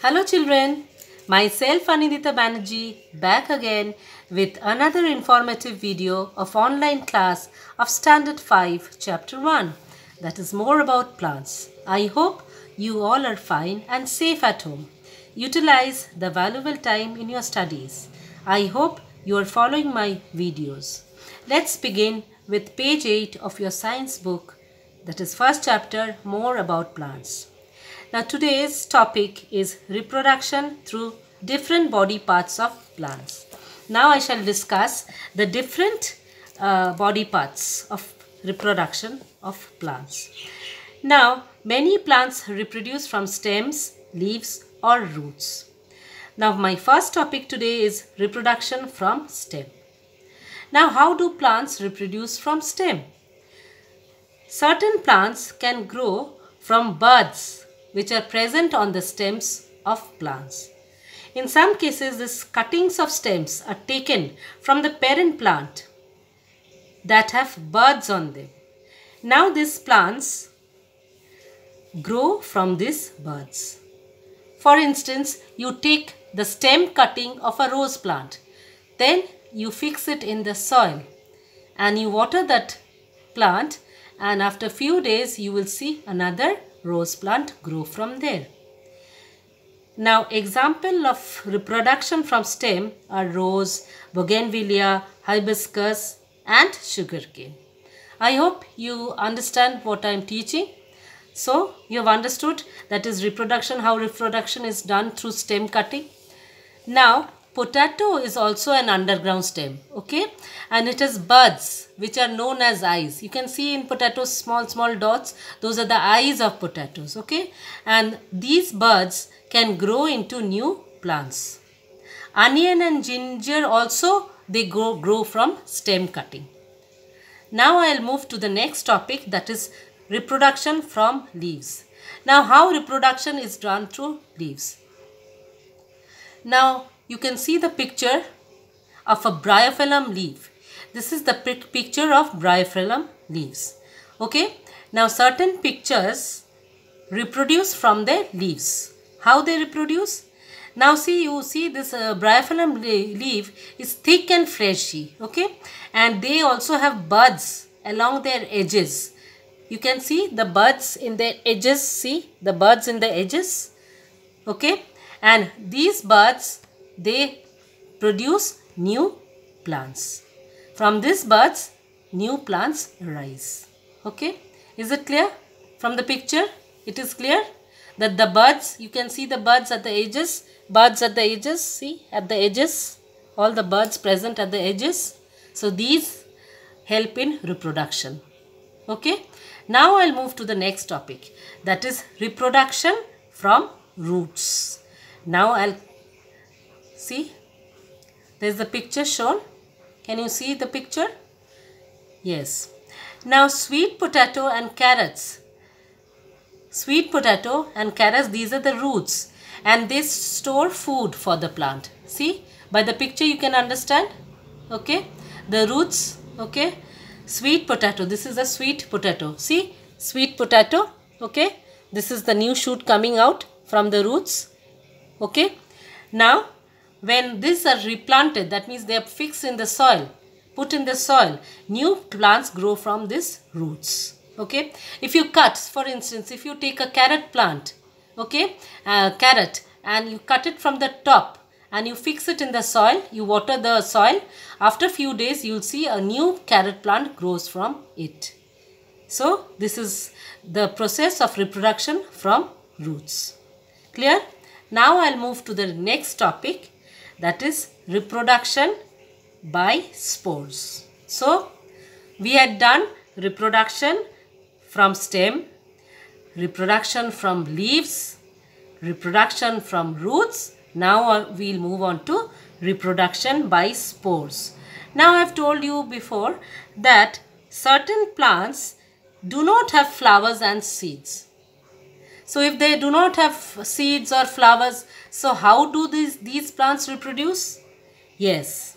Hello children, myself Anidita Banerjee back again with another informative video of online class of Standard 5 Chapter 1 that is more about plants. I hope you all are fine and safe at home. Utilize the valuable time in your studies. I hope you are following my videos. Let's begin with page 8 of your science book that is first chapter more about plants. Now today's topic is reproduction through different body parts of plants. Now I shall discuss the different uh, body parts of reproduction of plants. Now many plants reproduce from stems, leaves or roots. Now my first topic today is reproduction from stem. Now how do plants reproduce from stem? Certain plants can grow from buds which are present on the stems of plants. In some cases, these cuttings of stems are taken from the parent plant that have buds on them. Now these plants grow from these buds. For instance, you take the stem cutting of a rose plant. Then you fix it in the soil and you water that plant and after few days you will see another rose plant grow from there. Now example of reproduction from stem are rose, bougainvillea, hibiscus and sugarcane. I hope you understand what I am teaching. So you have understood that is reproduction, how reproduction is done through stem cutting. Now Potato is also an underground stem, okay? And it has buds, which are known as eyes. You can see in potatoes small, small dots. Those are the eyes of potatoes, okay? And these buds can grow into new plants. Onion and ginger also, they grow, grow from stem cutting. Now I'll move to the next topic that is reproduction from leaves. Now how reproduction is done through leaves. Now you can see the picture of a bryophyllum leaf. This is the picture of bryophyllum leaves. Okay. Now certain pictures reproduce from their leaves. How they reproduce? Now see you see this uh, bryophyllum leaf is thick and fleshy. Okay. And they also have buds along their edges. You can see the buds in their edges. See the buds in the edges. Okay. And these buds they produce new plants. From these buds, new plants rise. Okay, is it clear? From the picture, it is clear that the buds, you can see the buds at the edges, buds at the edges, see at the edges, all the buds present at the edges. So these help in reproduction. Okay, now I'll move to the next topic that is reproduction from roots. Now I'll See, there is the picture shown. Can you see the picture? Yes. Now sweet potato and carrots. Sweet potato and carrots, these are the roots and they store food for the plant. See, by the picture you can understand. Okay, the roots, okay, sweet potato, this is a sweet potato. See, sweet potato, okay, this is the new shoot coming out from the roots. Okay, now when these are replanted, that means they are fixed in the soil, put in the soil, new plants grow from these roots. Okay. If you cut, for instance, if you take a carrot plant, okay, carrot, and you cut it from the top and you fix it in the soil, you water the soil, after few days you'll see a new carrot plant grows from it. So, this is the process of reproduction from roots. Clear? Now, I'll move to the next topic that is reproduction by spores. So, we had done reproduction from stem, reproduction from leaves, reproduction from roots. Now uh, we will move on to reproduction by spores. Now I have told you before that certain plants do not have flowers and seeds. So if they do not have seeds or flowers, so how do these, these plants reproduce? Yes,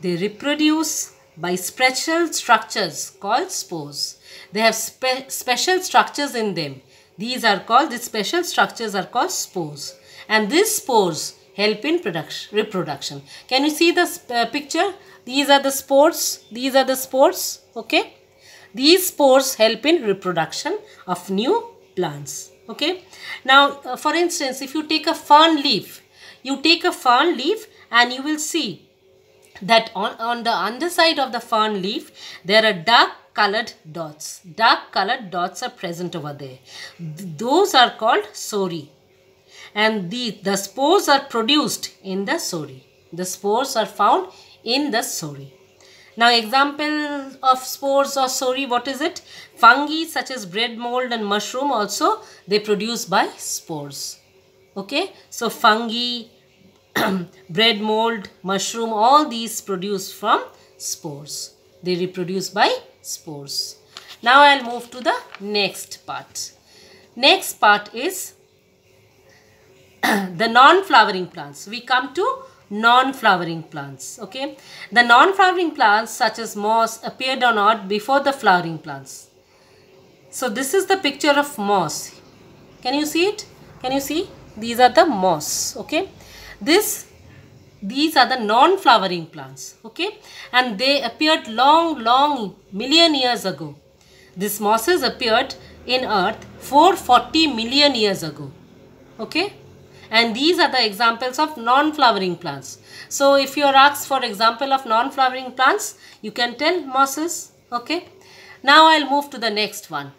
they reproduce by special structures called spores. They have spe special structures in them. These are called, these special structures are called spores. And these spores help in production, reproduction. Can you see the uh, picture? These are the spores. These are the spores. Okay. These spores help in reproduction of new plants okay now uh, for instance if you take a fern leaf you take a fern leaf and you will see that on, on the underside of the fern leaf there are dark colored dots dark colored dots are present over there Th those are called sori and the, the spores are produced in the sori the spores are found in the sori now example of spores or sori, what is it? Fungi such as bread mold and mushroom also they produce by spores. Okay, so fungi, bread mold, mushroom, all these produce from spores. They reproduce by spores. Now I'll move to the next part. Next part is the non-flowering plants. We come to non-flowering plants. Okay. The non-flowering plants such as moss appeared or not before the flowering plants. So this is the picture of moss. Can you see it? Can you see? These are the moss. Okay. This these are the non-flowering plants okay and they appeared long long million years ago these mosses appeared in earth 440 million years ago okay and these are the examples of non-flowering plants. So if you are asked for example of non-flowering plants, you can tell mosses, okay. Now I'll move to the next one.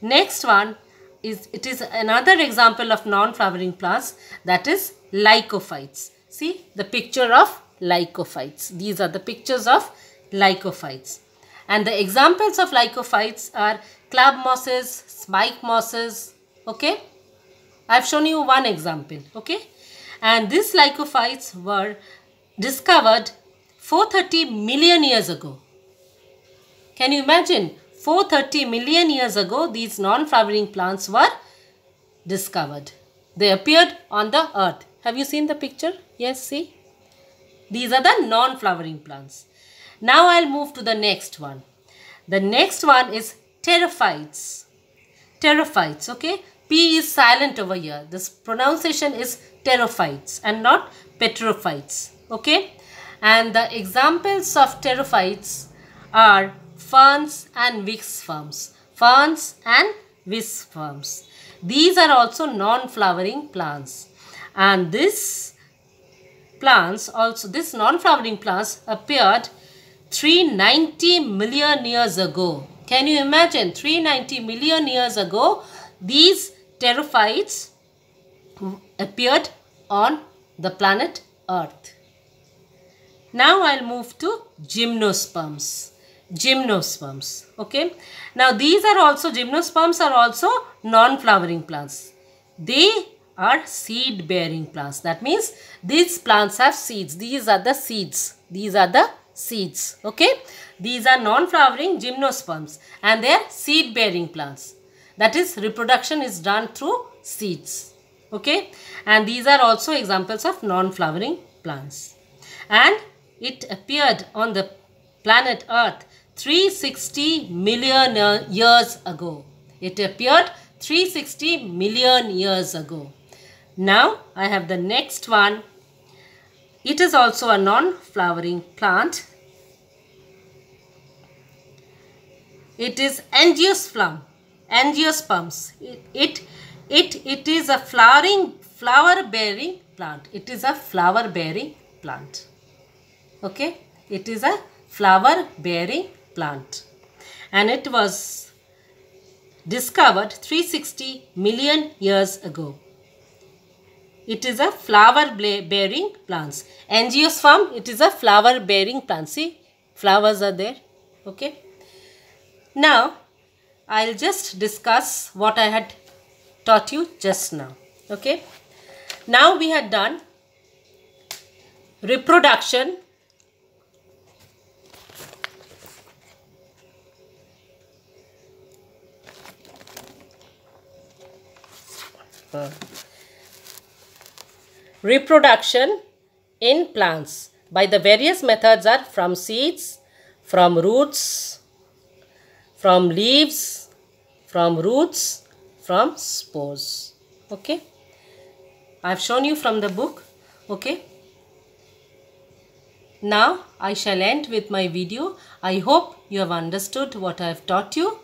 Next one is, it is another example of non-flowering plants that is lycophytes. See the picture of lycophytes. These are the pictures of lycophytes. And the examples of lycophytes are club mosses, spike mosses, okay I have shown you one example. Okay. And these lycophytes were discovered 430 million years ago. Can you imagine? 430 million years ago, these non-flowering plants were discovered. They appeared on the earth. Have you seen the picture? Yes, see? These are the non-flowering plants. Now I'll move to the next one. The next one is pterophytes. Pterophytes, okay? P is silent over here. This pronunciation is pterophytes and not petrophytes. Okay. And the examples of pterophytes are ferns and wix ferns. Ferns and wix ferns. These are also non-flowering plants. And this plants also, this non-flowering plants appeared 390 million years ago. Can you imagine? 390 million years ago, these pterophytes appeared on the planet Earth. Now I'll move to gymnosperms. Gymnosperms, okay. Now these are also, gymnosperms are also non-flowering plants. They are seed bearing plants. That means these plants have seeds. These are the seeds. These are the seeds, okay. These are non-flowering gymnosperms and they are seed bearing plants. That is reproduction is done through seeds. Okay. And these are also examples of non-flowering plants. And it appeared on the planet Earth 360 million years ago. It appeared 360 million years ago. Now I have the next one. It is also a non-flowering plant. It is angiosperm angiosperms. It, it, it is a flowering, flower bearing plant. It is a flower bearing plant. Okay. It is a flower bearing plant. And it was discovered 360 million years ago. It is a flower bearing plants. Angiosperm, it is a flower bearing plant. See, flowers are there. Okay. Now, I'll just discuss what I had taught you just now. Okay. Now we had done reproduction uh, reproduction in plants by the various methods are from seeds, from roots, from leaves, from roots, from spores. Okay. I have shown you from the book. Okay. Now I shall end with my video. I hope you have understood what I have taught you.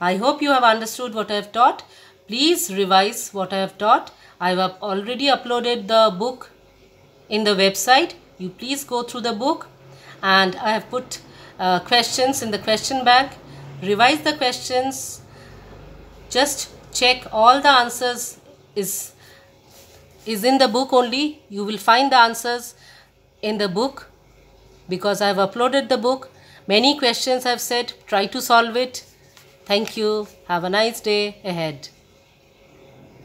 I hope you have understood what I have taught. Please revise what I have taught. I have already uploaded the book in the website. You please go through the book and I have put uh, questions in the question bank, revise the questions, just check all the answers is, is in the book only. You will find the answers in the book because I have uploaded the book. Many questions I have said, try to solve it. Thank you. Have a nice day ahead.